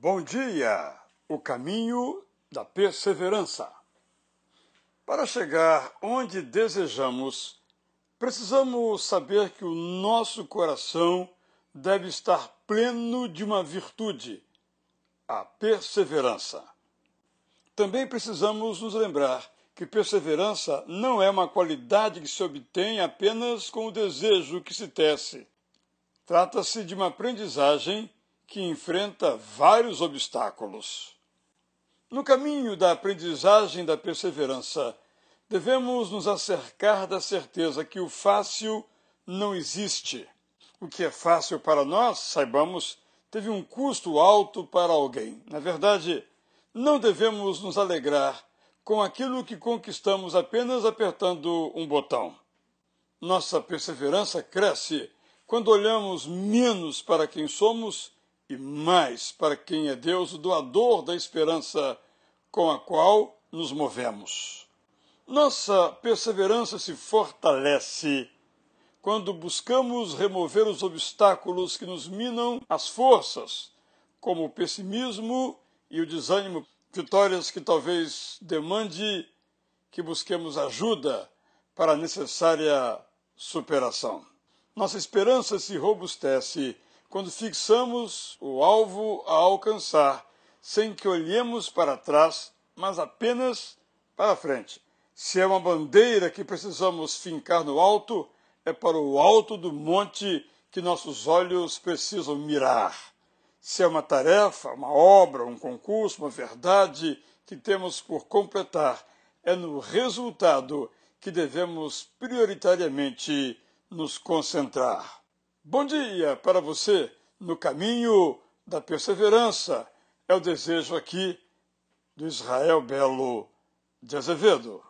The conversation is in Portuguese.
Bom dia! O caminho da perseverança. Para chegar onde desejamos, precisamos saber que o nosso coração deve estar pleno de uma virtude, a perseverança. Também precisamos nos lembrar que perseverança não é uma qualidade que se obtém apenas com o desejo que se tece. Trata-se de uma aprendizagem que enfrenta vários obstáculos. No caminho da aprendizagem da perseverança, devemos nos acercar da certeza que o fácil não existe. O que é fácil para nós, saibamos, teve um custo alto para alguém. Na verdade, não devemos nos alegrar com aquilo que conquistamos apenas apertando um botão. Nossa perseverança cresce quando olhamos menos para quem somos e mais para quem é Deus, o doador da esperança com a qual nos movemos. Nossa perseverança se fortalece quando buscamos remover os obstáculos que nos minam as forças, como o pessimismo e o desânimo, vitórias que talvez demande que busquemos ajuda para a necessária superação. Nossa esperança se robustece quando fixamos o alvo a alcançar, sem que olhemos para trás, mas apenas para frente. Se é uma bandeira que precisamos fincar no alto, é para o alto do monte que nossos olhos precisam mirar. Se é uma tarefa, uma obra, um concurso, uma verdade que temos por completar, é no resultado que devemos prioritariamente nos concentrar. Bom dia para você no caminho da perseverança. É o desejo aqui do Israel Belo de Azevedo.